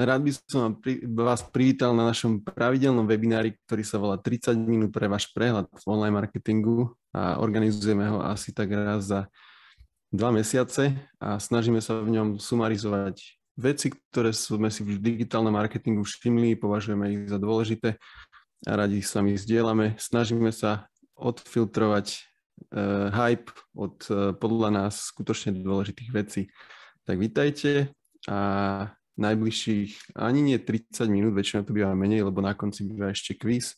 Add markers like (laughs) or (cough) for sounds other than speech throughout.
Rád by som vás privítal na našom pravidelnom webinári, ktorý sa volá 30 minút pre váš prehľad v online marketingu a organizujeme ho asi tak raz za dva mesiace a snažíme sa v ňom sumarizovať veci, ktoré sme si v digitálnom marketingu všimli, považujeme ich za dôležité a radi s vami zdieľame. Snažíme sa odfiltrovať uh, hype od uh, podľa nás skutočne dôležitých vecí. Tak vítajte a najbližších ani nie 30 minút, väčšinou to býva menej, lebo na konci býva ešte kvíz.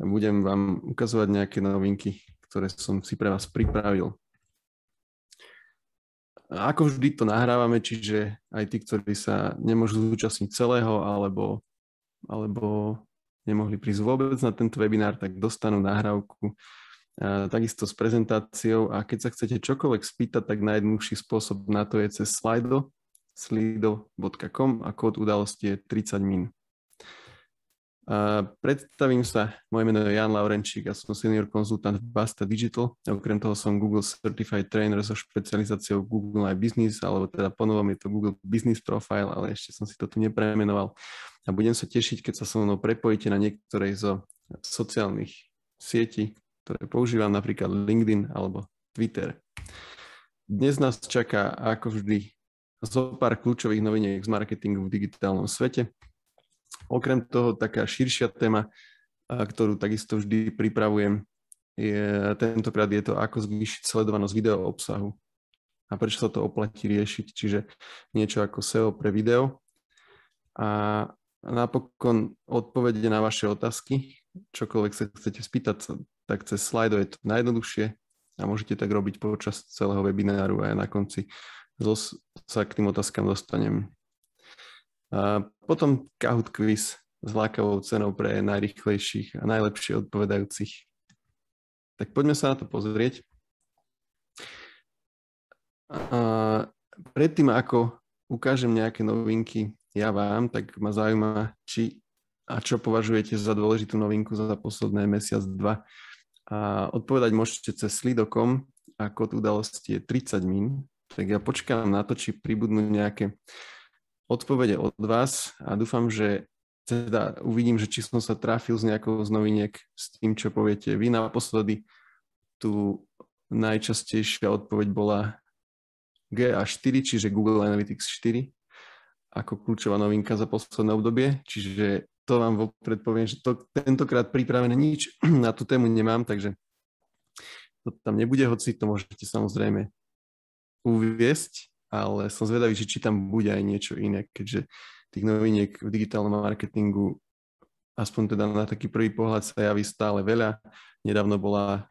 Budem vám ukazovať nejaké novinky, ktoré som si pre vás pripravil. ako vždy to nahrávame, čiže aj tí, ktorí sa nemôžu zúčastniť celého alebo, alebo nemohli prísť vôbec na tento webinár, tak dostanú nahrávku takisto s prezentáciou a keď sa chcete čokoľvek spýtať, tak najjednoduchší spôsob na to je cez Slido, slido.com a kód udalosti je 30 min. Uh, predstavím sa, moje meno je Jan Laurenčík a som senior konzultant v Basta Digital. Okrem toho som Google Certified Trainer so špecializáciou Google aj Business, alebo teda ponovom je to Google Business Profile, ale ešte som si to tu nepremenoval. A budem sa tešiť, keď sa so mnou prepojíte na niektorej zo sociálnych sietí, ktoré používam, napríklad LinkedIn alebo Twitter. Dnes nás čaká, ako vždy, zo pár kľúčových noviniek z marketingu v digitálnom svete. Okrem toho taká širšia téma, ktorú takisto vždy pripravujem, je, tentokrát je to, ako zvýšiť sledovanosť video obsahu a prečo sa to oplatí riešiť, čiže niečo ako SEO pre video. A napokon odpovede na vaše otázky, čokoľvek sa chcete spýtať, tak cez Slido je to najjednoduchšie a môžete tak robiť počas celého webináru a aj na konci Zos, sa k tým otázkam dostanem. A potom Kahoot quiz s lákavou cenou pre najrychlejších a najlepšie odpovedajúcich. Tak poďme sa na to pozrieť. A predtým, ako ukážem nejaké novinky ja vám, tak ma zaujíma, či a čo považujete za dôležitú novinku za posledné mesiac, dva. A odpovedať môžete cez slidokom a kód udalosti je 30 min tak ja počkám na to, či pribudnú nejaké odpovede od vás a dúfam, že teda uvidím, že či som sa trafil z nejakou z noviniek s tým, čo poviete. Vy naposledy tu najčastejšia odpoveď bola GA4, čiže Google Analytics 4 ako kľúčová novinka za posledné obdobie, čiže to vám vopred poviem, že to, tentokrát pripravené nič (clears throat) na tú tému nemám, takže to tam nebude, hoci to môžete samozrejme uviesť, ale som zvedavý, že či tam bude aj niečo iné, keďže tých noviniek v digitálnom marketingu aspoň teda na taký prvý pohľad sa javí stále veľa. Nedávno bola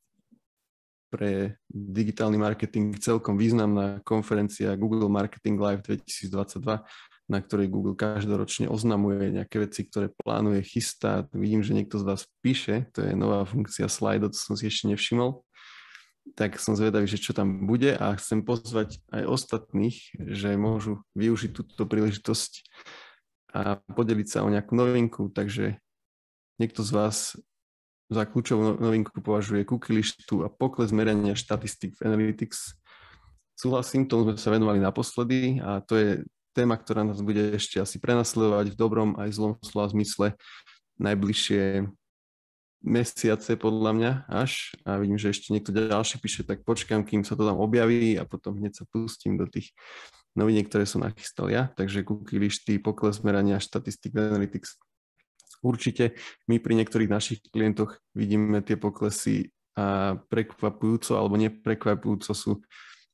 pre digitálny marketing celkom významná konferencia Google Marketing Live 2022, na ktorej Google každoročne oznamuje nejaké veci, ktoré plánuje, chystá. Vidím, že niekto z vás píše, to je nová funkcia slide, to som si ešte nevšimol tak som zvedavý, že čo tam bude a chcem pozvať aj ostatných, že môžu využiť túto príležitosť a podeliť sa o nejakú novinku, takže niekto z vás za kľúčovú no- novinku považuje cookie a pokles merania štatistik v Analytics. Súhlasím, tomu sme sa venovali naposledy a to je téma, ktorá nás bude ešte asi prenasledovať v dobrom aj zlom slova zmysle najbližšie mesiace podľa mňa až a vidím, že ešte niekto ďalší píše, tak počkam, kým sa to tam objaví a potom hneď sa pustím do tých noviniek, ktoré som nachystal ja. Takže cookie listy, pokles merania, štatistik analytics. Určite my pri niektorých našich klientoch vidíme tie poklesy a prekvapujúco alebo neprekvapujúco sú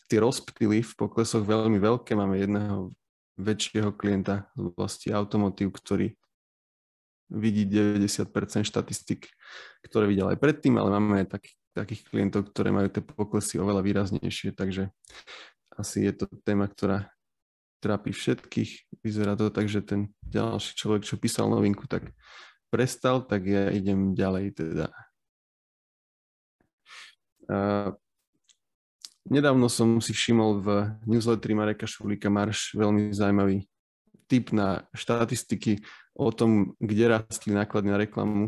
tie rozptily v poklesoch veľmi veľké. Máme jedného väčšieho klienta z oblasti automotív, ktorý vidí 90% štatistik, ktoré videl aj predtým, ale máme aj tak, takých klientov, ktoré majú tie poklesy oveľa výraznejšie, takže asi je to téma, ktorá trápi všetkých. Vyzerá to tak, že ten ďalší človek, čo písal novinku, tak prestal, tak ja idem ďalej teda. nedávno som si všimol v newsletteri Mareka Šulíka Marš veľmi zaujímavý tip na štatistiky o tom, kde rastli náklady na reklamu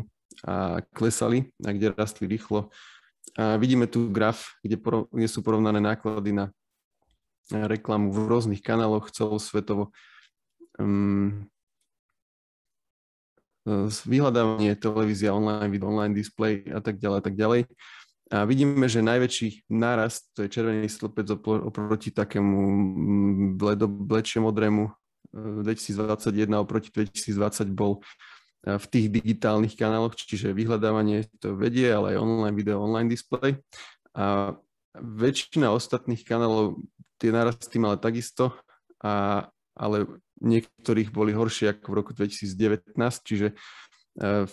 a klesali a kde rastli rýchlo. A vidíme tu graf, kde, porov, kde sú porovnané náklady na reklamu v rôznych kanáloch celosvetovo. Um, vyhľadávanie, televízia, online video, online display a tak ďalej a tak ďalej. A vidíme, že najväčší nárast, to je červený stĺpec oproti takému mm, bledo, bledšie modrému 2021 oproti 2020 bol e, v tých digitálnych kanáloch, čiže vyhľadávanie to vedie, ale aj online video, online display. A väčšina ostatných kanálov tie narasty mala takisto, a, ale niektorých boli horšie ako v roku 2019, čiže e,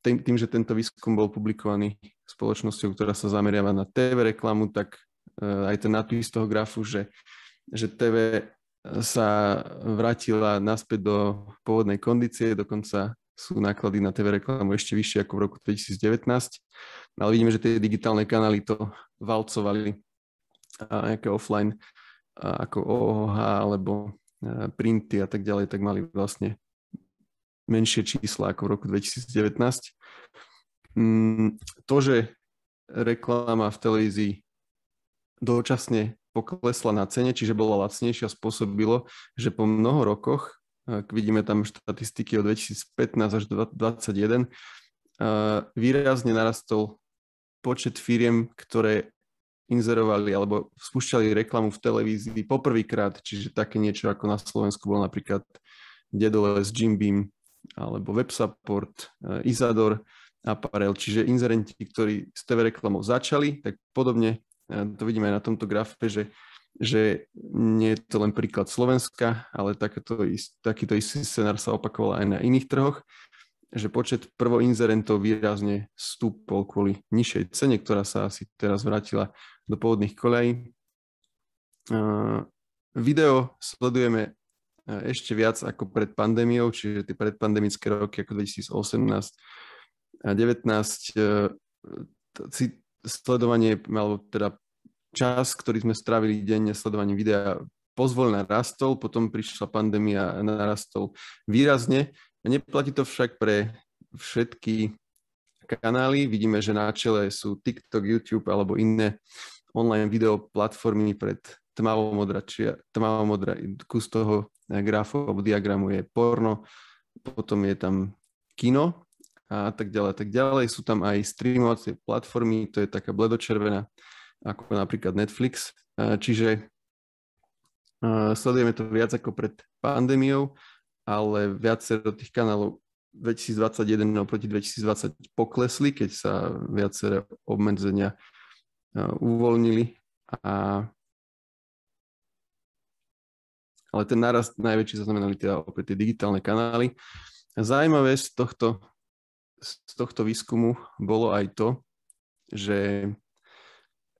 tým, tým, že tento výskum bol publikovaný spoločnosťou, ktorá sa zameriava na TV reklamu, tak e, aj ten nadpis toho grafu, že, že TV sa vrátila naspäť do pôvodnej kondície, dokonca sú náklady na TV reklamu ešte vyššie ako v roku 2019, ale vidíme, že tie digitálne kanály to valcovali a nejaké offline ako OOH alebo e, printy a tak ďalej, tak mali vlastne menšie čísla ako v roku 2019. Mm, to, že reklama v televízii dočasne poklesla na cene, čiže bola lacnejšia, spôsobilo, že po mnoho rokoch, ak vidíme tam štatistiky od 2015 až 2021, eh, výrazne narastol počet firiem, ktoré inzerovali alebo spúšťali reklamu v televízii poprvýkrát, čiže také niečo ako na Slovensku bol napríklad Dedoles, Jim Beam alebo WebSupport, eh, Izador, aparel, čiže inzerenti, ktorí s TV reklamou začali, tak podobne a to vidíme aj na tomto grafe, že, že nie je to len príklad Slovenska, ale takéto, takýto istý scenár sa opakoval aj na iných trhoch, že počet prvoinzerentov výrazne stúpol kvôli nižšej cene, ktorá sa asi teraz vrátila do pôvodných kolejí. Video sledujeme e, ešte viac ako pred pandémiou, čiže tie predpandemické roky ako 2018 a 2019 sledovanie, alebo teda čas, ktorý sme strávili denne sledovaním videa, pozvol narastol, potom prišla pandémia a narastol výrazne. Neplatí to však pre všetky kanály. Vidíme, že na čele sú TikTok, YouTube alebo iné online video platformy pred tmavomodra, čia, tmavomodra kus toho grafu alebo diagramu je porno, potom je tam kino, a tak ďalej, tak ďalej. Sú tam aj streamovacie platformy, to je taká bledočervená, ako napríklad Netflix. Čiže sledujeme to viac ako pred pandémiou, ale viacero tých kanálov 2021 oproti 2020 poklesli, keď sa viaceré obmedzenia uvoľnili. A... Ale ten nárast najväčší zaznamenali teda opäť tie digitálne kanály. Zaujímavé z tohto z tohto výskumu bolo aj to, že,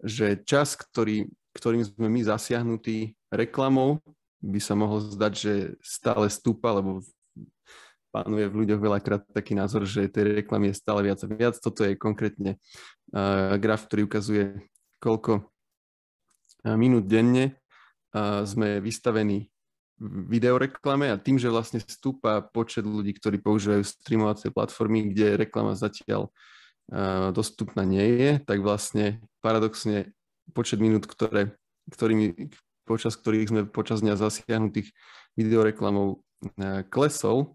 že čas, ktorý, ktorým sme my zasiahnutí reklamou, by sa mohol zdať, že stále stúpa, lebo pánuje v ľuďoch veľakrát taký názor, že tej reklamy je stále viac a viac. Toto je konkrétne uh, graf, ktorý ukazuje, koľko minút denne uh, sme vystavení videoreklame a tým, že vlastne stúpa počet ľudí, ktorí používajú streamovacie platformy, kde reklama zatiaľ uh, dostupná nie je, tak vlastne paradoxne počet minút, ktoré, ktorými, počas ktorých sme počas dňa zasiahnutých videoreklamou uh, klesol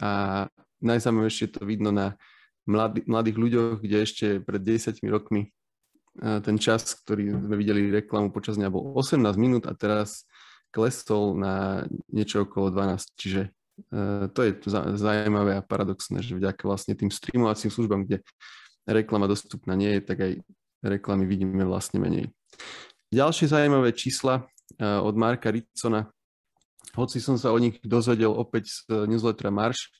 a najzaujímavejšie to vidno na mladý, mladých ľuďoch, kde ešte pred 10 rokmi eh, ten čas, ktorý sme videli reklamu počas dňa bol 18 minút a teraz klesol na niečo okolo 12, čiže e, to je zaujímavé a paradoxné, že vďaka vlastne tým streamovacím službám, kde reklama dostupná nie je, tak aj reklamy vidíme vlastne menej. Ďalšie zaujímavé čísla e, od Marka Ritsona, hoci som sa o nich dozvedel opäť z e, newslettera Marš,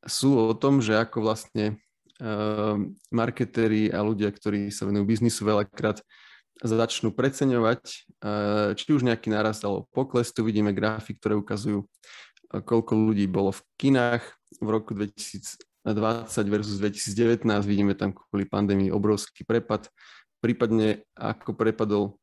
sú o tom, že ako vlastne marketéri a ľudia, ktorí sa venujú biznisu veľakrát začnú preceňovať eh, či už nejaký náraz alebo pokles. Tu vidíme grafy, ktoré ukazujú, eh, koľko ľudí bolo v kinách v roku 2020 versus 2019. Vidíme tam kvôli pandémii obrovský prepad, prípadne ako prepadol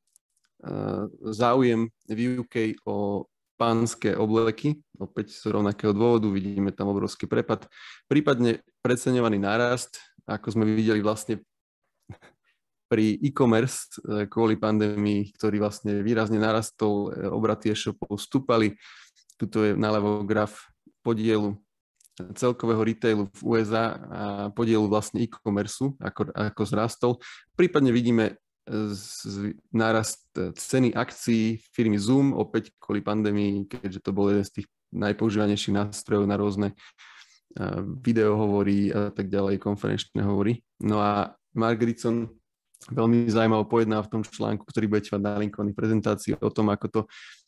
eh, záujem v UK o pánske obleky, opäť z rovnakého dôvodu, vidíme tam obrovský prepad, prípadne preceňovaný nárast, ako sme videli vlastne pri e-commerce eh, kvôli pandémii, ktorý vlastne výrazne narastol, eh, obraty e-shopov stúpali. Tuto je naľavo graf podielu eh, celkového retailu v USA a podielu vlastne e-commerce, ako, ako zrastol. Prípadne vidíme z, nárast ceny akcií firmy Zoom, opäť kvôli pandémii, keďže to bol jeden z tých najpoužívanejších nástrojov na rôzne video a tak ďalej, konferenčné hovory. No a Mark Ritson veľmi zaujímavo pojedná v tom článku, ktorý budete mať na linkovaný prezentácii o tom, ako to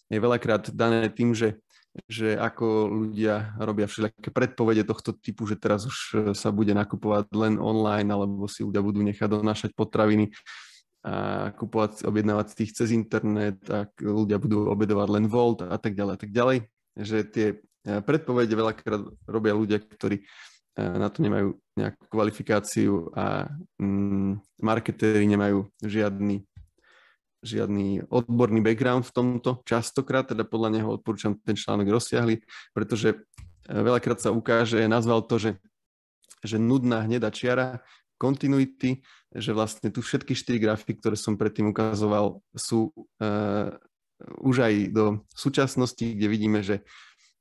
je veľakrát dané tým, že že ako ľudia robia všelijaké predpovede tohto typu, že teraz už e, sa bude nakupovať len online, alebo si ľudia budú nechať donášať potraviny a kupovať, objednávať tých cez internet tak ľudia budú obedovať len Volt a tak ďalej a tak ďalej. Že tie e, predpovede veľakrát robia ľudia, ktorí E, na to nemajú nejakú kvalifikáciu a mm, marketéri nemajú žiadny, žiadny odborný background v tomto. Častokrát, teda podľa neho odporúčam ten článok rozsiahli, pretože e, veľakrát sa ukáže, nazval to, že, že nudná hneda čiara continuity, že vlastne tu všetky štyri grafy, ktoré som predtým ukazoval, sú uh, už aj do súčasnosti, kde vidíme, že,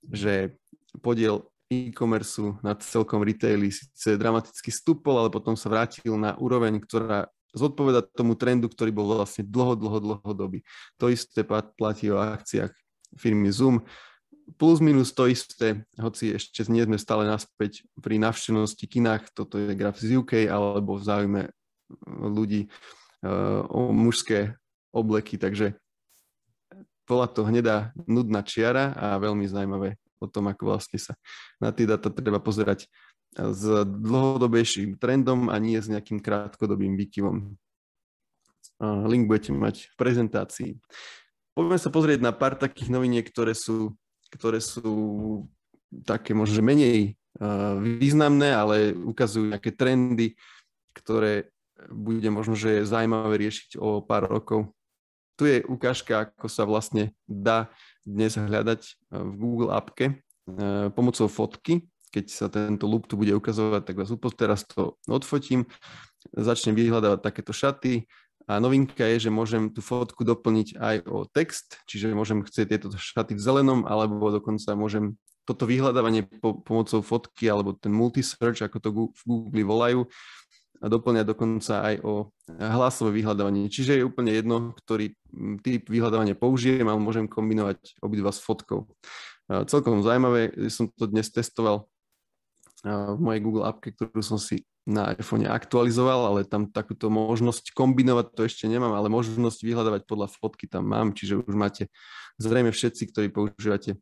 že podiel e-commerce na celkom retaili síce dramaticky stúpol, ale potom sa vrátil na úroveň, ktorá zodpoveda tomu trendu, ktorý bol vlastne dlho, dlho, dlho doby. To isté platí o akciách firmy Zoom. Plus minus to isté, hoci ešte nie sme stále naspäť pri navštevnosti kinách, toto je graf z UK, alebo v záujme mm, ľudí eh, o mužské obleky, takže bola to hnedá nudná čiara a veľmi zaujímavé o tom, ako vlastne sa na tie dáta treba pozerať e, s dlhodobejším trendom a nie s nejakým krátkodobým výkyvom. E, link budete mať v prezentácii. Poďme sa pozrieť na pár takých noviniek, ktoré sú, ktoré sú také možno menej e, významné, ale ukazujú nejaké trendy, ktoré bude možno, že je zaujímavé riešiť o pár rokov. Tu je ukážka, ako sa vlastne dá dnes hľadať e, v Google appke e, pomocou fotky. Keď sa tento loop tu bude ukazovať, tak vás úplne teraz to odfotím, začnem vyhľadávať takéto šaty, a novinka je, že môžem tú fotku doplniť aj o text, čiže môžem chcieť tieto šaty v zelenom, alebo dokonca môžem toto vyhľadávanie po, pomocou fotky alebo ten multisearch, ako to v Google volajú, doplňa dokonca aj o hlasové vyhľadávanie. Čiže je úplne jedno, ktorý typ vyhľadávania použijem, ale môžem kombinovať obidva s fotkou. Celkom zaujímavé, som to dnes testoval v mojej Google appke, ktorú som si na iPhone aktualizoval, ale tam takúto možnosť kombinovať to ešte nemám, ale možnosť vyhľadávať podľa fotky tam mám, čiže už máte zrejme všetci, ktorí používate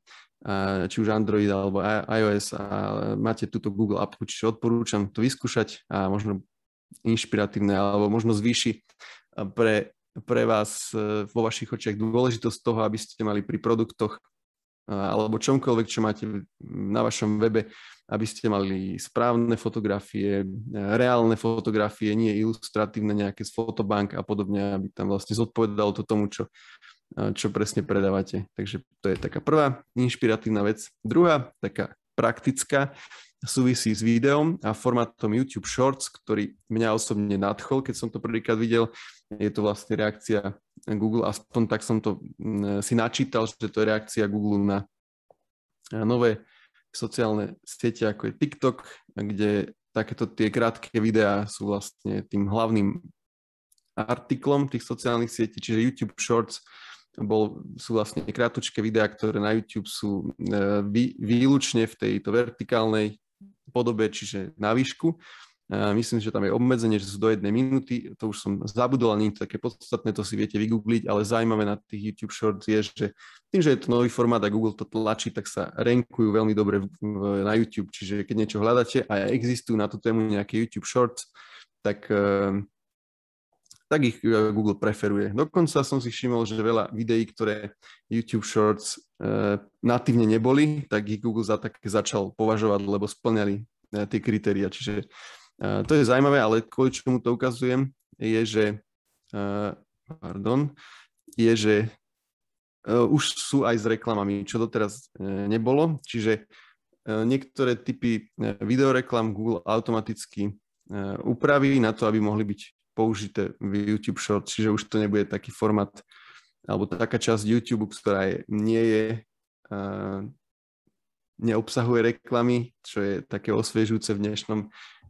či už Android alebo iOS a máte túto Google appku, čiže odporúčam to vyskúšať a možno inšpiratívne alebo možno zvýši eh, pre, pre vás eh, vo vašich očiach dôležitosť toho, aby ste mali pri produktoch eh, alebo čomkoľvek, čo máte na vašom webe, aby ste mali správne fotografie, reálne fotografie, nie ilustratívne nejaké z fotobank a podobne, aby tam vlastne zodpovedalo to tomu, čo, čo presne predávate. Takže to je taká prvá inšpiratívna vec. Druhá, taká praktická, súvisí s videom a formátom YouTube Shorts, ktorý mňa osobne nadchol, keď som to prvýkrát videl. Je to vlastne reakcia Google, aspoň tak som to mm, si načítal, že to je reakcia Google na nové sociálne siete, ako je TikTok, kde takéto tie krátke videá sú vlastne tým hlavným artiklom tých sociálnych sietí, čiže YouTube Shorts bol, sú vlastne krátučké videá, ktoré na YouTube sú e, výlučne v tejto vertikálnej podobe, čiže na výšku. Myslím, že tam je obmedzenie, že sú do jednej minúty, to už som zabudol, nie je to také podstatné, to si viete vygoogliť, ale zaujímavé na tých YouTube Shorts je, že tým, že je to nový formát a Google to tlačí, tak sa renkujú veľmi dobre na YouTube, čiže keď niečo hľadáte a existujú na tú tému nejaké YouTube Shorts, tak ehm, tak ich eh, Google preferuje. Dokonca som si všimol, že veľa videí, ktoré YouTube Shorts eh, natívne neboli, tak ich Google za také začal považovať, lebo splňali eh, tie kritéria. Čiže to je zaujímavé, ale kvôli čomu to ukazujem, je, že pardon, je, že už sú aj s reklamami, čo doteraz nebolo. Čiže niektoré typy videoreklam Google automaticky upraví na to, aby mohli byť použité v YouTube Short, čiže už to nebude taký format alebo taká časť YouTube, ktorá je, nie je, uh, neobsahuje reklamy, čo je také osviežujúce v dnešnom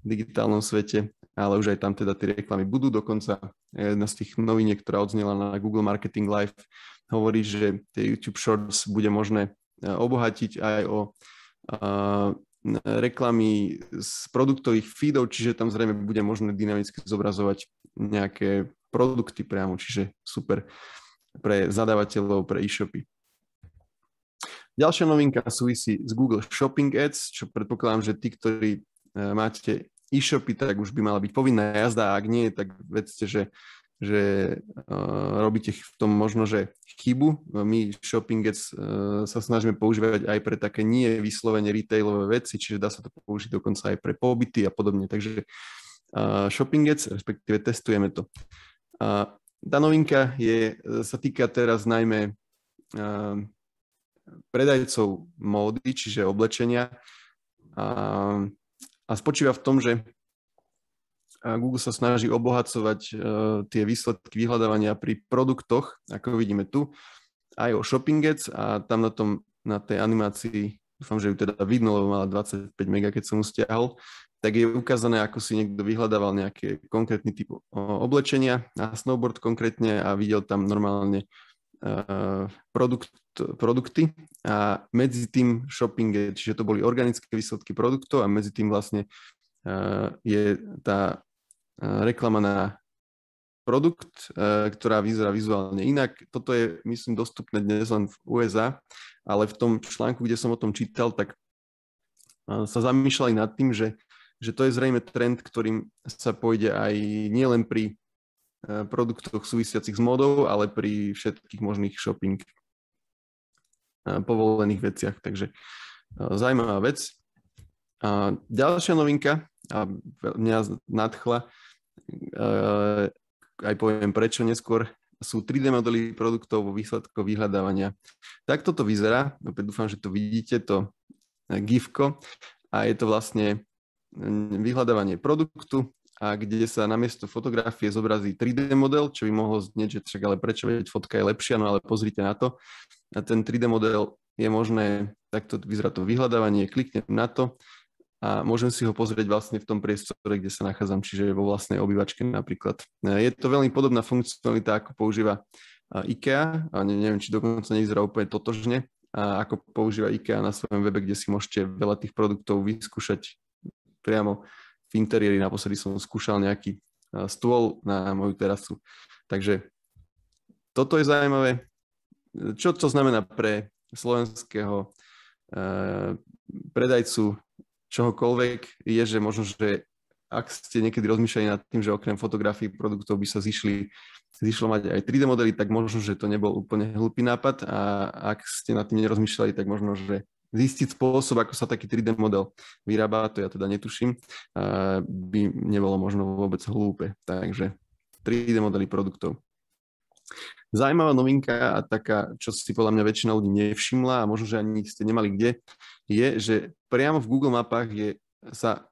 digitálnom svete, ale už aj tam teda tie reklamy budú. Dokonca e, jedna z tých noviniek, ktorá odznela na Google Marketing Live, hovorí, že tie YouTube Shorts bude možné e, obohatiť aj o uh, reklamy z produktových feedov, čiže tam zrejme bude možné dynamicky zobrazovať nejaké produkty priamo, čiže super pre zadávateľov, pre e-shopy. Ďalšia novinka súvisí s Google Shopping Ads, čo predpokladám, že tí, ktorí e, máte e-shopy, tak už by mala byť povinná jazda a ak nie, tak vedzte, že že uh, robíte v tom možno, že chybu. My shoppingets uh, eh, sa snažíme používať aj pre také nie vyslovene retailové veci, čiže dá sa to použiť dokonca aj pre pobyty a podobne. Takže uh, eh, shoppingec, respektíve testujeme to. Uh, tá novinka je, sa týka teraz najmä uh, predajcov módy, čiže oblečenia. Uh, a spočíva v tom, že a Google sa snaží obohacovať e, tie výsledky vyhľadávania pri produktoch, ako vidíme tu, aj o Shopping a tam na, tom, na tej animácii, dúfam, že ju teda vidno, lebo mala 25 mega, keď som ju stiahol, tak je ukázané, ako si niekto vyhľadával nejaký konkrétny typ oblečenia, na snowboard konkrétne a videl tam normálne e, produkt, produkty a medzi tým shopping, čiže to boli organické výsledky produktov a medzi tým vlastne e, je tá Eh, reklama na produkt, eh, ktorá vyzerá vizuálne inak. Toto je, myslím, dostupné dnes len v USA, ale v tom článku, kde som o tom čítal, tak eh, sa zamýšľali nad tým, že, že to je zrejme trend, ktorým sa pôjde aj nielen pri produktoch súvisiacich s modou, ale pri všetkých možných shopping povolených veciach. Takže zaujímavá vec. A ďalšia novinka, a mňa nadchla. Uh, aj poviem prečo neskôr, sú 3D modely produktov vo výsledku vyhľadávania. Takto to vyzerá, opäť dúfam, že to vidíte, to e, gifko a je to vlastne mm, vyhľadávanie produktu a kde sa namiesto fotografie zobrazí 3D model, čo by mohlo znieť, že však ale prečo, vedieť fotka je lepšia, no ale pozrite na to. A ten 3D model je možné, takto vyzerá to vyhľadávanie, kliknem na to a môžem si ho pozrieť vlastne v tom priestore, kde sa nachádzam, čiže vo vlastnej obývačke napríklad. E, je to veľmi podobná funkcionalita, ako používa e, IKEA, a neviem, či dokonca nevyzerá úplne totožne, a ako používa IKEA na svojom webe, kde si môžete veľa tých produktov vyskúšať priamo v interiéri. Naposledy som skúšal nejaký e, stôl na moju terasu. Takže toto je zaujímavé. Čo to znamená pre slovenského predajcu čohokoľvek je, že možno, že ak ste niekedy rozmýšľali nad tým, že okrem fotografií produktov by sa zišli, zišlo mať aj 3D modely, tak možno, že to nebol úplne hlupý nápad a ak ste nad tým nerozmýšľali, tak možno, že zistiť spôsob, ako sa taký 3D model vyrába, to ja teda netuším, by nebolo možno vôbec hlúpe. Takže 3D modely produktov. Zajímavá novinka a taká, čo si podľa mňa väčšina ľudí nevšimla a možno, že ani ste nemali kde, je, že priamo v Google mapách je, sa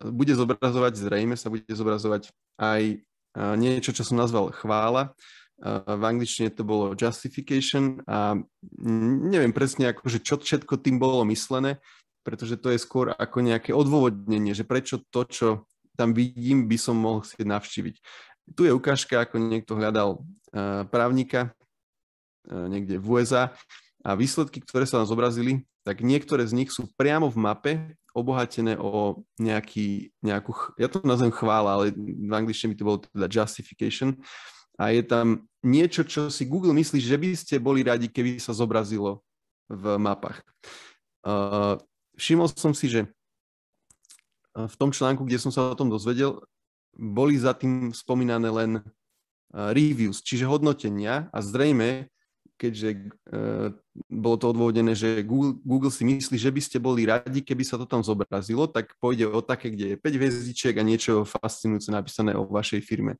bude zobrazovať, zrejme sa bude zobrazovať aj e, niečo, čo som nazval chvála. E, v angličtine to bolo justification a neviem presne, akože čo všetko tým bolo myslené, pretože to je skôr ako nejaké odôvodnenie, že prečo to, čo tam vidím, by som mohol si navštíviť. Tu je ukážka, ako niekto hľadal eh, právnika eh, niekde v USA a výsledky, ktoré sa nám zobrazili, tak niektoré z nich sú priamo v mape obohatené o nejaký, nejakú, ja to nazvem chvála, ale v angličtine by to bolo teda justification a je tam niečo, čo si Google myslí, že by ste boli radi, keby sa zobrazilo v mapách. Eh, všimol som si, že v tom článku, kde som sa o tom dozvedel, boli za tým spomínané len e, reviews, čiže hodnotenia a zrejme, keďže e, bolo to odvodené, že Google, Google si myslí, že by ste boli radi, keby sa to tam zobrazilo, tak pôjde o také, kde je 5 hviezdičiek a niečo fascinujúce napísané o vašej firme.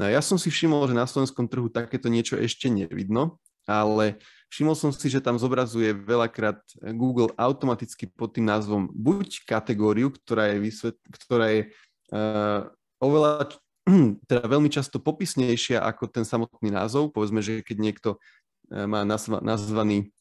No ja som si všimol, že na slovenskom trhu takéto niečo ešte nevidno, ale všimol som si, že tam zobrazuje veľakrát Google automaticky pod tým názvom buď kategóriu, ktorá je, vysvet, ktorá je e, oveľa, (clears throat) teda veľmi často popisnejšia ako ten samotný názov. Povedzme, že keď niekto e, má nazvaný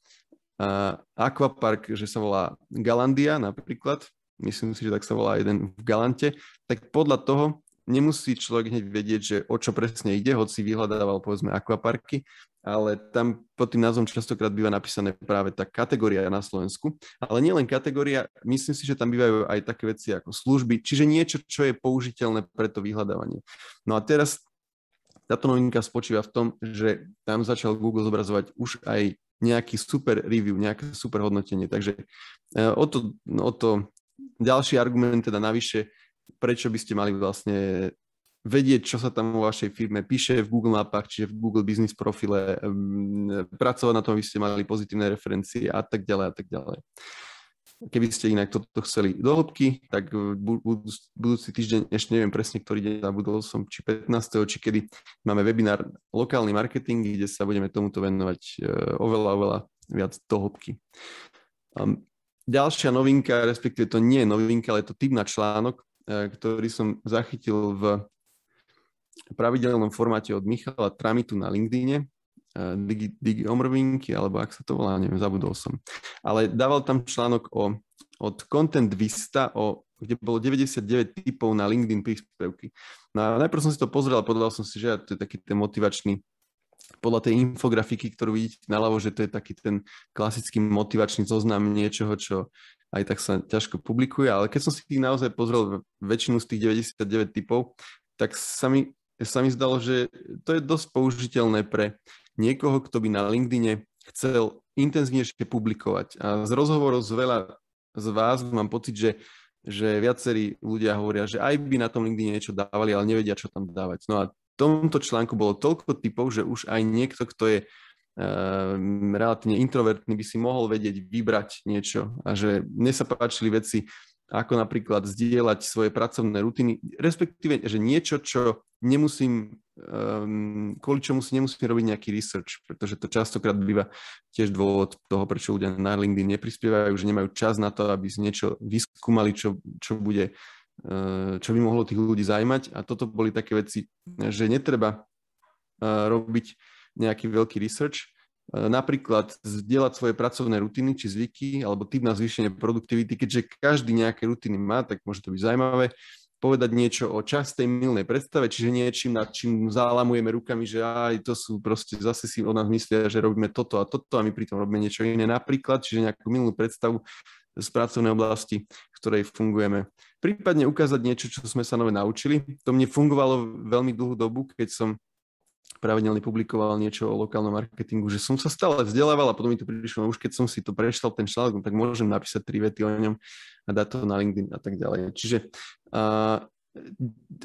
uh, že sa volá Galandia napríklad, myslím si, že tak sa volá jeden v Galante, tak podľa toho nemusí človek hneď vedieť, že o čo presne ide, hoci vyhľadával povedzme akvaparky, ale tam pod tým názvom častokrát býva napísané práve tá kategória na Slovensku. Ale nielen kategória, myslím si, že tam bývajú aj také veci ako služby, čiže niečo, čo je použiteľné pre to vyhľadávanie. No a teraz táto novinka spočíva v tom, že tam začal Google zobrazovať už aj nejaký super review, nejaké super hodnotenie. Takže eh, o to, no, o to ďalší argument teda navyše prečo by ste mali vlastne vedieť, čo sa tam vo vašej firme píše v Google mapách, čiže v Google business profile, pracovať na tom, aby ste mali pozitívne referencie a tak ďalej a tak ďalej. Keby ste inak toto chceli do hĺbky, tak budúci týždeň, ešte neviem presne, ktorý deň, zabudol som, či 15. či kedy, máme webinár Lokálny marketing, kde sa budeme tomuto venovať e, oveľa, oveľa viac do hĺbky. Ďalšia novinka, respektíve to nie je novinka, ale je to typ na článok, E, ktorý som zachytil v pravidelnom formáte od Michala Tramitu na LinkedIne, e, Digi, Digi Omrvinky, alebo ak sa to volá, neviem, zabudol som. Ale dával tam článok o, od Content Vista, o, kde bolo 99 typov na LinkedIn príspevky. No a najprv som si to pozrel a povedal som si, že to je taký ten motivačný podľa tej infografiky, ktorú vidíte naľavo, že to je taký ten klasický motivačný zoznam niečoho, čo aj tak sa ťažko publikuje, ale keď som si ich naozaj pozrel väčšinu z tých 99 typov, tak sa mi, sa mi zdalo, že to je dosť použiteľné pre niekoho, kto by na LinkedIne chcel intenzívnejšie publikovať. A z rozhovorov z veľa z vás mám pocit, že že viacerí ľudia hovoria, že aj by na tom nikdy niečo dávali, ale nevedia, čo tam dávať. No a v tomto článku bolo toľko typov, že už aj niekto, kto je Ehm, relatívne introvertný by si mohol vedieť vybrať niečo a že mne sa páčili veci, ako napríklad zdieľať svoje pracovné rutiny, respektíve, že niečo, čo nemusím, ehm, kvôli čomu si nemusím robiť nejaký research, pretože to častokrát býva tiež dôvod toho, prečo ľudia na LinkedIn neprispievajú, že nemajú čas na to, aby si niečo vyskúmali, čo, čo bude, ehm, čo by mohlo tých ľudí zaujímať. A toto boli také veci, že netreba robiť nejaký veľký research, e, napríklad zdieľať svoje pracovné rutiny či zvyky alebo typ na zvýšenie produktivity, keďže každý nejaké rutiny má, tak môže to byť zaujímavé povedať niečo o častej milnej predstave, čiže niečím, nad čím zálamujeme rukami, že aj to sú proste, zase si o nás myslia, že robíme toto a toto a my pritom robíme niečo iné napríklad, čiže nejakú milnú predstavu z pracovnej oblasti, v ktorej fungujeme. Prípadne ukázať niečo, čo sme sa nové naučili. To mne fungovalo veľmi dlhú dobu, keď som pravidelne publikoval niečo o lokálnom marketingu, že som sa stále vzdelával a potom mi to prišlo, už keď som si to prečítal ten článok, tak môžem napísať tri vety o ňom a dať to na LinkedIn a tak ďalej. Čiže uh,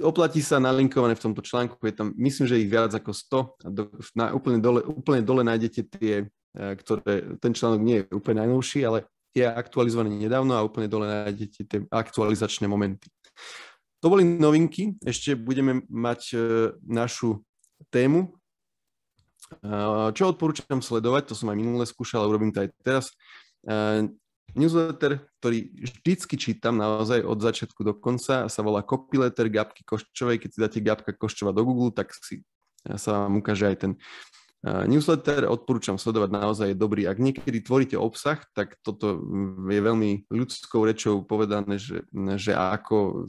oplatí sa nalinkované v tomto článku, je tam, myslím, že ich viac ako 100 a do, na, úplne, dole, úplne dole nájdete tie, uh, ktoré, ten článok nie je úplne najnovší, ale je aktualizovaný nedávno a úplne dole nájdete tie aktualizačné momenty. To boli novinky, ešte budeme mať e, našu tému. Eh, čo odporúčam sledovať, to som aj minule skúšal, ale urobím to aj teraz. Eh, newsletter, ktorý vždycky čítam naozaj od začiatku do konca, sa volá Copyletter Gabky Koščovej. Keď si dáte Gabka Koščova do Google, tak si, eh, sa vám ukáže aj ten newsletter. Odporúčam sledovať, naozaj je dobrý. Ak niekedy tvoríte obsah, tak toto je veľmi ľudskou rečou povedané, že, že ako,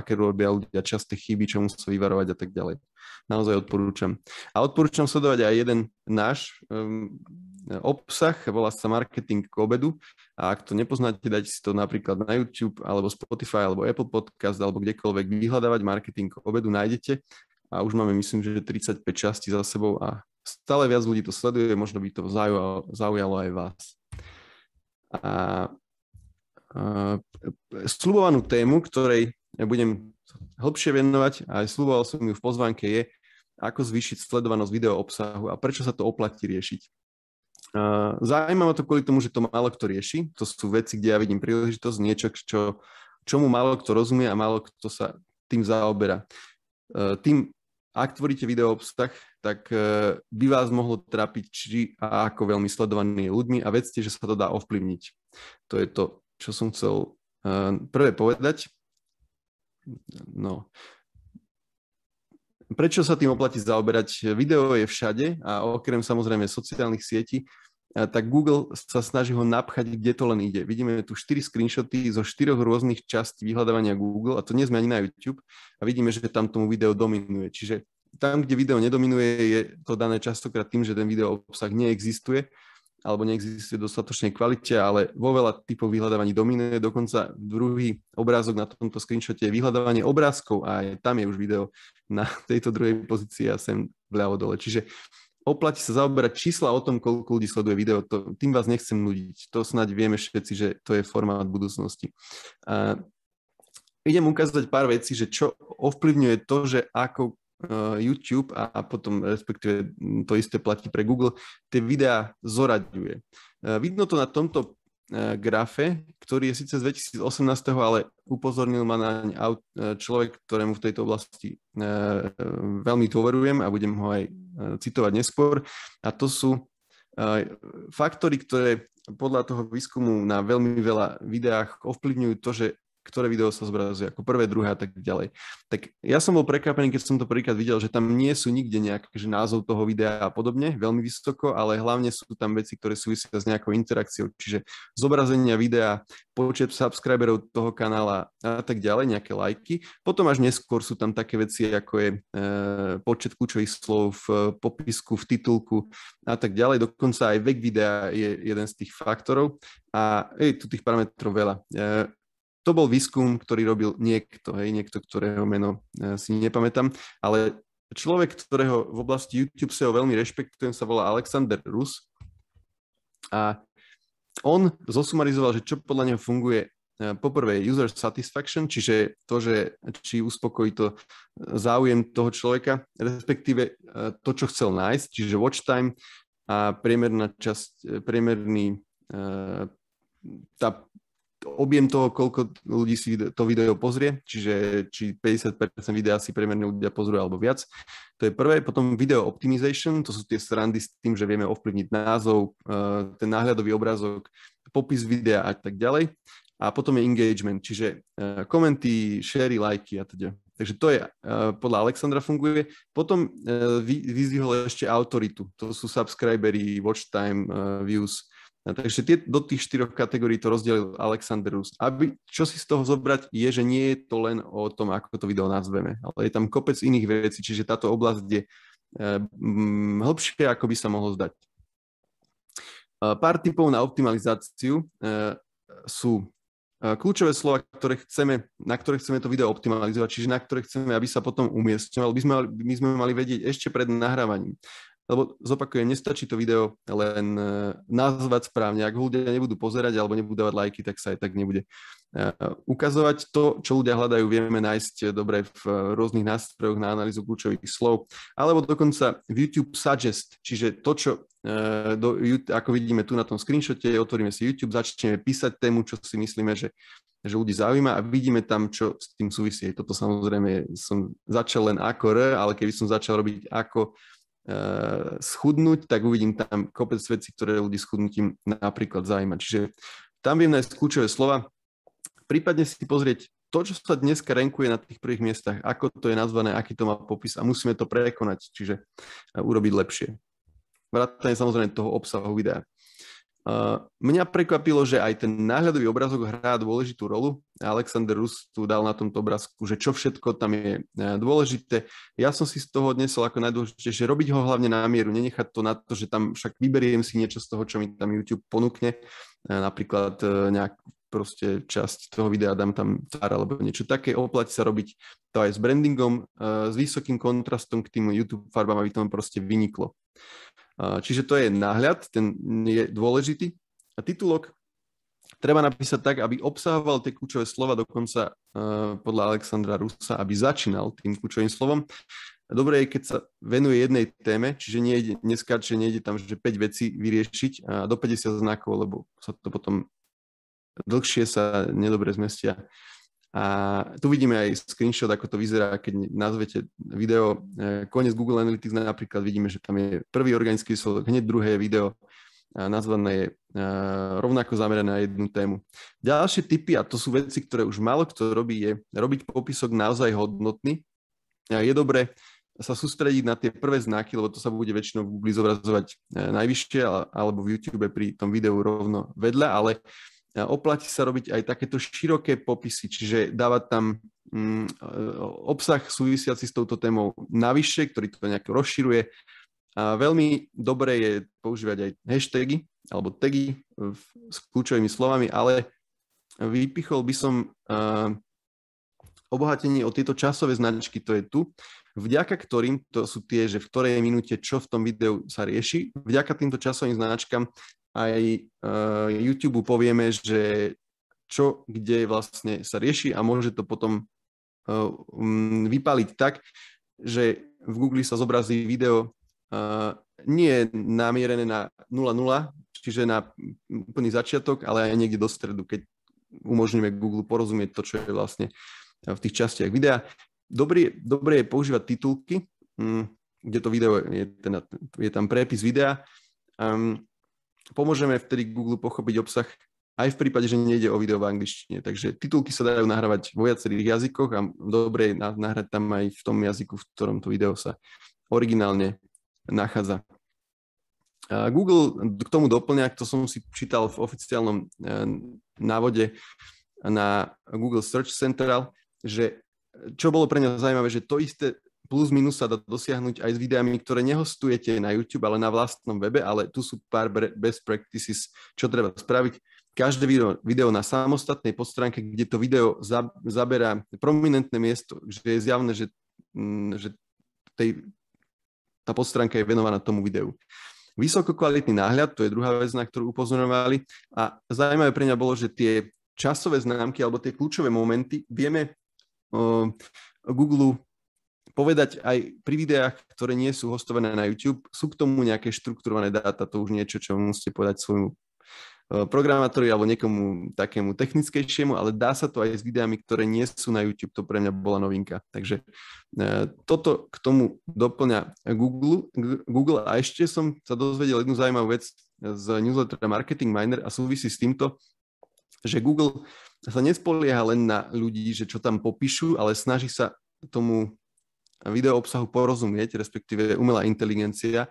aké robia ľudia časté chyby, čo sa vyvarovať a tak ďalej naozaj odporúčam. A odporúčam sledovať aj jeden náš um, obsah, volá sa Marketing k obedu a ak to nepoznáte, dajte si to napríklad na YouTube alebo Spotify alebo Apple Podcast alebo kdekoľvek vyhľadávať Marketing k obedu nájdete a už máme myslím, že 35 častí za sebou a stále viac ľudí to sleduje, možno by to zaujalo, zaujalo aj vás. A, a slubovanú tému, ktorej budem hĺbšie venovať, a aj slúboval som ju v pozvánke, je, ako zvýšiť sledovanosť video obsahu a prečo sa to oplatí riešiť. Zaujímavé to kvôli tomu, že to málo kto rieši. To sú veci, kde ja vidím príležitosť, niečo, čo, čomu málo kto rozumie a málo kto sa tým zaoberá. E, tým, ak tvoríte video obsah, tak e, by vás mohlo trápiť, či a ako veľmi sledovaný je ľuďmi a vedzte, že sa to dá ovplyvniť. To je to, čo som chcel e, prvé povedať no, prečo sa tým oplatí zaoberať? Video je všade a okrem samozrejme sociálnych sietí, tak Google sa snaží ho napchať, kde to len ide. Vidíme tu 4 screenshoty zo 4 rôznych častí vyhľadávania Google a to nie sme ani na YouTube a vidíme, že tam tomu video dominuje. Čiže tam, kde video nedominuje, je to dané častokrát tým, že ten video obsah neexistuje alebo neexistuje v dostatočnej kvalite, ale vo veľa typov vyhľadávaní dominuje. Dokonca druhý obrázok na tomto screenshote je vyhľadávanie obrázkov a aj tam je už video na (laughs) tejto druhej pozícii a sem vľavo dole. Čiže oplatí sa zaoberať čísla o tom, koľko ľudí sleduje video. To, tým vás nechcem nudiť. To snáď vieme všetci, že to je formát budúcnosti. Uh, idem ukázať pár vecí, že čo ovplyvňuje to, že ako Eh, YouTube a potom respektíve hm, to isté platí pre Google, tie videá zoraďuje. Eh, vidno to na tomto eh, grafe, ktorý je síce z 2018, ale upozornil ma naň človek, ktorému v tejto oblasti veľmi dôverujem a budem ho aj citovať neskôr. A to sú faktory, ktoré podľa toho výskumu na veľmi veľa videách ovplyvňujú to, že ktoré video sa zobrazuje ako prvé, druhé a tak ďalej. Tak ja som bol prekvapený, keď som to prvýkrát videl, že tam nie sú nikde nejaké že názov toho videa a podobne, veľmi vysoko, ale hlavne sú tam veci, ktoré súvisia s nejakou interakciou, čiže zobrazenia videa, počet subscriberov toho kanála a tak ďalej, nejaké lajky. Potom až neskôr sú tam také veci, ako je e, počet kľúčových slov v popisku, v titulku a tak ďalej. Dokonca aj vek videa je jeden z tých faktorov a je tu tých parametrov veľa. E, to bol výskum, ktorý robil niekto, hej, niekto, ktorého meno e, si nepamätám, ale človek, ktorého v oblasti YouTube SEO veľmi rešpektujem, sa volá Alexander Rus a on zosumarizoval, že čo podľa neho funguje e, poprvé user satisfaction, čiže to, že či uspokojí to e, záujem toho človeka, respektíve to, čo chcel nájsť, čiže watch time a priemerná časť, priemerný tá objem toho, koľko ľudí si to video pozrie, čiže či 50% videa si priemerne ľudia pozrú alebo viac. To je prvé. Potom video optimization, to sú tie srandy s tým, že vieme ovplyvniť názov, eh, ten náhľadový obrázok, popis videa a tak ďalej. A potom je engagement, čiže eh, komenty, šery, lajky a teda. Takže to je, eh, podľa Alexandra funguje. Potom vyzvihol ešte autoritu, to sú subscribery, watch time, views, a takže tie, do tých štyroch kategórií to rozdelil Alexander Rus. Aby, čo si z toho zobrať je, že nie je to len o tom, ako to video nazveme, ale je tam kopec iných vecí, čiže táto oblasť je um, hĺbšie, ako by sa mohlo zdať. Eh, pár typov na optimalizáciu uh, sú kľúčové slova, ktoré chceme, na ktoré chceme to video optimalizovať, čiže na ktoré chceme, aby sa potom umiestňovalo, My sme mali, sme mali vedieť ešte pred nahrávaním lebo zopakujem, nestačí to video len e, nazvať správne. Ak ho ľudia nebudú pozerať alebo nebudú dávať lajky, tak sa aj tak nebude e, ukazovať. To, čo ľudia hľadajú, vieme nájsť dobre v e, rôznych nástrojoch na analýzu kľúčových slov, alebo dokonca v YouTube Suggest, čiže to, čo do, ako vidíme tu na tom screenshote, otvoríme si YouTube, začneme písať tému, čo si myslíme, že že ľudí zaujíma a vidíme tam, čo s tým súvisí. Toto samozrejme som začal len ako R, ale keby som začal robiť ako Eh, schudnúť, tak uvidím tam kopec vecí, ktoré ľudí schudnutím napríklad zaujíma. Čiže tam viem nájsť kľúčové slova, prípadne si pozrieť to, čo sa dneska renkuje na tých prvých miestach, ako to je nazvané, aký to má popis a musíme to prekonať, čiže eh, urobiť lepšie. Vrátane samozrejme toho obsahu videa. Eh, mňa prekvapilo, že aj ten náhľadový obrazok hrá dôležitú rolu. Alexander Rus tu dal na tomto obrázku, že čo všetko tam je eh, dôležité. Ja som si z toho odnesol ako najdôležitejšie, že robiť ho hlavne na mieru, nenechať to na to, že tam však vyberiem si niečo z toho, čo mi tam YouTube ponúkne, eh, napríklad nejakú proste časť toho videa dám tam tvar alebo niečo také. Oplatí sa robiť to aj s brandingom, s vysokým kontrastom k tým YouTube farbám, aby to proste vyniklo. Čiže to je náhľad, ten je dôležitý. A titulok treba napísať tak, aby obsahoval tie kľúčové slova, dokonca e, podľa Alexandra Rusa, aby začínal tým kľúčovým slovom. Dobre je, keď sa venuje jednej téme, čiže nejde, neskáče, nejde tam, že 5 vecí vyriešiť a do 50 znakov, lebo sa to potom dlhšie sa nedobre zmestia a tu vidíme aj screenshot, ako to vyzerá, keď nazvete video e, konec Google Analytics napríklad, vidíme, že tam je prvý organický výsledok, hneď druhé video e, nazvané je rovnako zamerané na jednu tému. Ďalšie typy, a to sú veci, ktoré už málo kto robí, je robiť popisok naozaj hodnotný. Je dobre sa sústrediť na tie prvé znaky, lebo to sa bude väčšinou v Google zobrazovať e, najvyššie alebo v YouTube pri tom videu rovno vedľa, ale oplatí sa robiť aj takéto široké popisy, čiže dávať tam mm, e, obsah súvisiaci s touto témou navyše, ktorý to nejak rozširuje. A veľmi dobre je používať aj hashtagy alebo tagy e, s kľúčovými slovami, ale vypichol by som e, obohatenie o tieto časové značky, to je tu, vďaka ktorým, to sú tie, že v ktorej minúte čo v tom videu sa rieši, vďaka týmto časovým značkám aj uh, e, YouTube povieme, že čo, kde vlastne sa rieši a môže to potom uh, vypaliť tak, že v Google sa zobrazí video uh, nie namierené na 0,0, čiže na úplný začiatok, ale aj niekde do stredu, keď umožníme Google porozumieť to, čo je vlastne v tých častiach videa. Dobre, dobre je používať titulky, kde to video je, ten, je tam prepis videa. Um, pomôžeme vtedy Google pochopiť obsah aj v prípade, že nejde o video v angličtine. Takže titulky sa dajú nahrávať vo viacerých jazykoch a dobre je nahrať tam aj v tom jazyku, v ktorom to video sa originálne nachádza. Google k tomu doplňa, to som si čítal v oficiálnom e, návode na Google Search Central, že čo bolo pre ňa zaujímavé, že to isté plus minus sa dá dosiahnuť aj s videami, ktoré nehostujete na YouTube, ale na vlastnom webe, ale tu sú pár best practices, čo treba spraviť. Každé video, video na samostatnej podstránke, kde to video za, zaberá prominentné miesto, že je zjavné, že, mm, že tej, tá podstránka je venovaná tomu videu. Vysokokvalitný náhľad, to je druhá vec, na ktorú upozorovali. A zaujímavé pre mňa bolo, že tie časové známky alebo tie kľúčové momenty vieme uh, Google povedať aj pri videách, ktoré nie sú hostované na YouTube, sú k tomu nejaké štrukturované dáta, to už niečo, čo musíte povedať svojmu eh, programátorovi alebo niekomu takému technickejšiemu, ale dá sa to aj s videami, ktoré nie sú na YouTube, to pre mňa bola novinka. Takže eh, toto k tomu doplňa Google. Google a ešte som sa dozvedel jednu zaujímavú vec z newslettera Marketing Miner a súvisí s týmto, že Google sa nespolieha len na ľudí, že čo tam popíšu, ale snaží sa tomu video obsahu porozumieť, respektíve umelá inteligencia,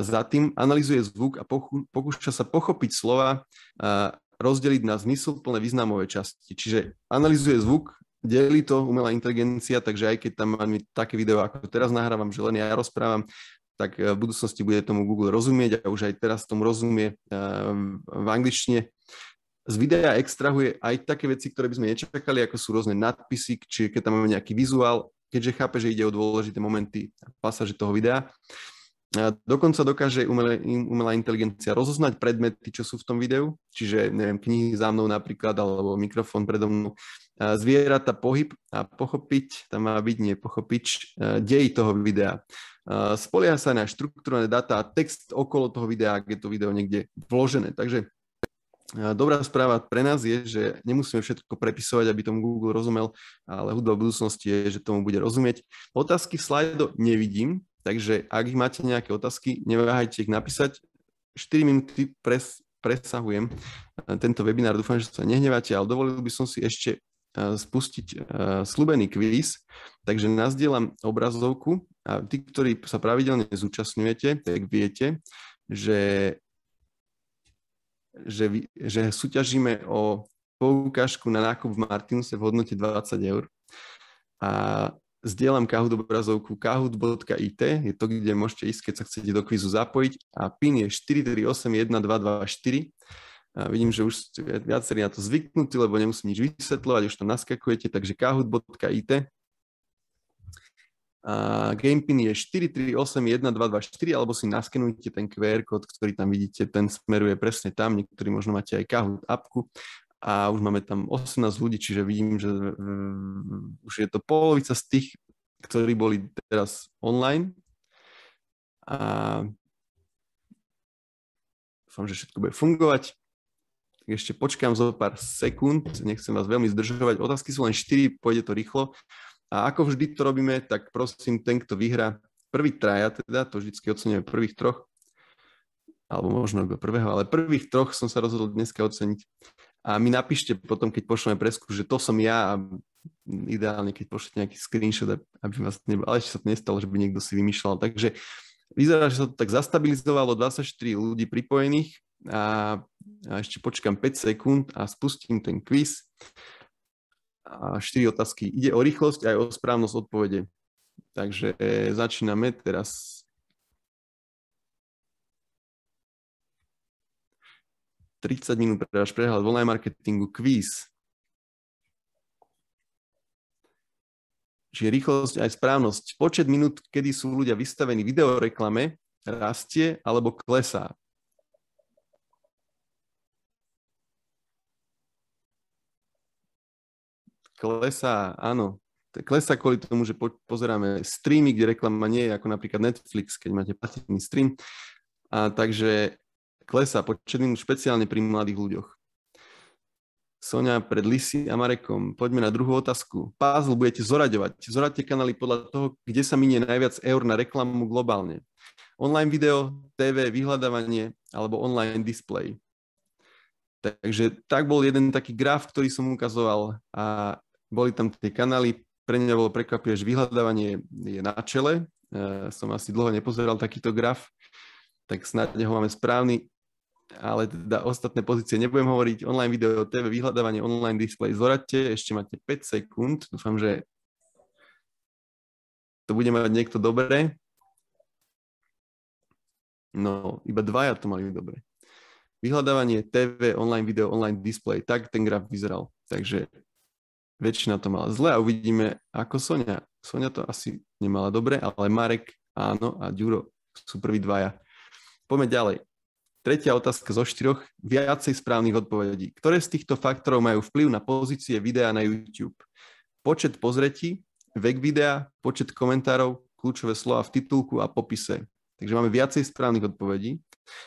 za tým analizuje zvuk a pokúša sa pochopiť slova a rozdeliť na plné významové časti. Čiže analizuje zvuk, delí to umelá inteligencia, takže aj keď tam máme také video, ako teraz nahrávam, že len ja rozprávam, tak e, v budúcnosti bude tomu Google rozumieť a už aj teraz tomu rozumie e, v angličtine. Z videa extrahuje aj také veci, ktoré by sme nečakali, ako sú rôzne nadpisy, či keď tam máme nejaký vizuál, keďže chápe, že ide o dôležité momenty a pasaže toho videa. Dokonca dokáže umelá, umelá inteligencia rozoznať predmety, čo sú v tom videu, čiže neviem, knihy za mnou napríklad, alebo mikrofón predo mnou, zvieratá pohyb a pochopiť, tam má byť nie pochopič, e, dej toho videa. E, Spolia sa na štruktúrne dáta a text okolo toho videa, ak je to video niekde vložené. Takže Dobrá správa pre nás je, že nemusíme všetko prepisovať, aby tomu Google rozumel, ale hudba v budúcnosti je, že tomu bude rozumieť. Otázky v slajdo nevidím, takže ak máte nejaké otázky, neváhajte ich napísať. 4 minúty pres, presahujem e, tento webinár, dúfam, že sa nehnevate, ale dovolil by som si ešte e, spustiť e, slubený kvíz, takže nazdielam obrazovku a tí, ktorí sa pravidelne zúčastňujete, tak viete, že že, že súťažíme o poukážku na nákup v Martinuse v hodnote 20 eur a zdieľam Kahoot obrazovku kahoot.it, je to, kde môžete ísť, keď sa chcete do kvízu zapojiť a PIN je 4381224. A vidím, že už ste viacerí na to zvyknutí, lebo nemusím nič vysvetľovať, už to naskakujete, takže kahoot.it Uh, gamepin je 4381224 alebo si naskenujte ten QR kód, ktorý tam vidíte, ten smeruje presne tam, niektorí možno máte aj Kahoot appku a už máme tam 18 ľudí, čiže vidím, že už je to polovica z tých, ktorí boli teraz online. A dúfam, že všetko bude fungovať. Tak ešte počkám zo pár sekúnd, nechcem vás veľmi zdržovať. Otázky sú len 4, pôjde to rýchlo. A ako vždy to robíme, tak prosím, ten, kto vyhrá prvý traja, teda to vždycky ocenujeme prvých troch, alebo možno iba prvého, ale prvých troch som sa rozhodol dneska oceniť. A my napíšte potom, keď pošleme presku, že to som ja a ideálne, keď pošlete nejaký screenshot, aby vás nebo, ale ešte sa to nestalo, že by niekto si vymýšľal. Takže vyzerá, že sa to tak zastabilizovalo, 24 ľudí pripojených a, a ešte počkam 5 sekúnd a spustím ten quiz a štyri otázky. Ide o rýchlosť aj o správnosť odpovede. Takže začíname teraz. Tridsať minút pre váš prehľad v online marketingu. Quiz. Čiže rýchlosť aj správnosť. Počet minút, kedy sú ľudia vystavení videoreklame, rastie alebo klesá. Klesá, áno. Klesá kvôli tomu, že po, pozeráme streamy, kde reklama nie je, ako napríklad Netflix, keď máte platený stream. A takže klesá počet špeciálne pri mladých ľuďoch. Sonia pred Lisi a Marekom. Poďme na druhú otázku. Puzzle budete zoraďovať. Zoraďte kanály podľa toho, kde sa minie najviac eur na reklamu globálne. Online video, TV, vyhľadávanie alebo online display. Takže tak bol jeden taký graf, ktorý som ukazoval a boli tam tie kanály, pre mňa bolo prekvapivé, že vyhľadávanie je na čele. E, som asi dlho nepozeral takýto graf, tak snáď ho máme správny, ale teda ostatné pozície nebudem hovoriť. Online video, TV, vyhľadávanie, online display, zoradte, ešte máte 5 sekúnd. Dúfam, že to bude mať niekto dobré. No, iba dvaja to mali dobre. Vyhľadávanie TV, online video, online display, tak ten graf vyzeral. Takže väčšina to mala zle a uvidíme ako Sonia. Sonia to asi nemala dobre, ale Marek, áno a Ďuro sú prví dvaja. Poďme ďalej. Tretia otázka zo štyroch, viacej správnych odpovedí. Ktoré z týchto faktorov majú vplyv na pozície videa na YouTube? Počet pozretí, vek videa, počet komentárov, kľúčové slova v titulku a popise. Takže máme viacej správnych odpovedí,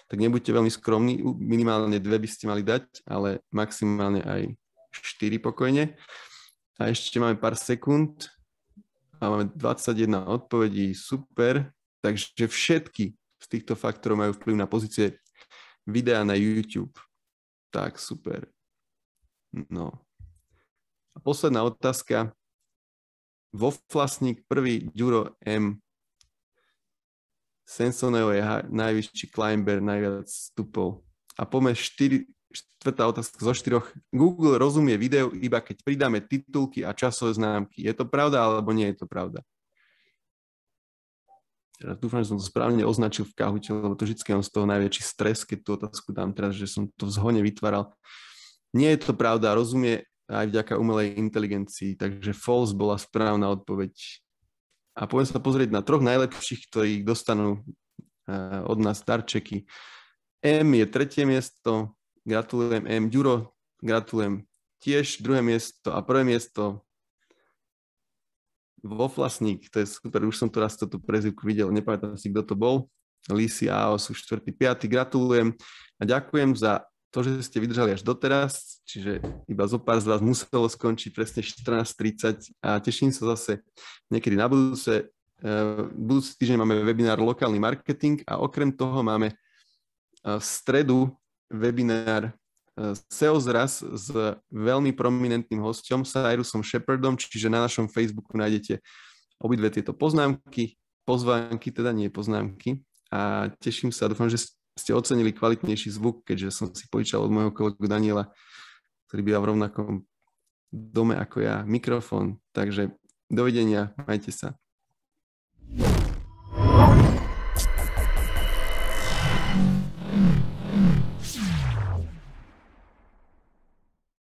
tak nebuďte veľmi skromní, minimálne dve by ste mali dať, ale maximálne aj štyri pokojne. A ešte máme pár sekúnd a máme 21 odpovedí, super. Takže všetky z týchto faktorov majú vplyv na pozície videa na YouTube. Tak, super. No. A posledná otázka. Vo vlastník prvý Duro M. Sensoneo je najvyšší climber, najviac stupov. A pomer 4, Štvrtá otázka zo štyroch. Google rozumie videu iba keď pridáme titulky a časové známky. Je to pravda alebo nie je to pravda? Teraz dúfam, že som to správne označil v kahute, lebo to vždy mám z toho najväčší stres, keď tú otázku dám teraz, že som to v zhone vytváral. Nie je to pravda, rozumie aj vďaka umelej inteligencii, takže false bola správna odpoveď. A poďme sa pozrieť na troch najlepších, ktorí dostanú eh, od nás starčeky. M je tretie miesto, Gratulujem M. Ďuro, gratulujem tiež druhé miesto a prvé miesto vo to je super, už som tu raz toto prezivku videl, nepamätám si, kto to bol. Lisi Ao sú 4. 5. Gratulujem a ďakujem za to, že ste vydržali až doteraz, čiže iba zo pár z vás muselo skončiť presne 14.30 a teším sa zase niekedy na budúce. E, budúci týždeň máme webinár Lokálny marketing a okrem toho máme e, v stredu webinár eh, SEO zraz s veľmi prominentným hostom Cyrusom Shepardom, čiže na našom Facebooku nájdete obidve tieto poznámky, pozvánky, teda nie poznámky. A teším sa, dúfam, že ste ocenili kvalitnejší zvuk, keďže som si požičal od môjho kolegu Daniela, ktorý býva v rovnakom dome ako ja, mikrofón. Takže dovidenia, majte sa.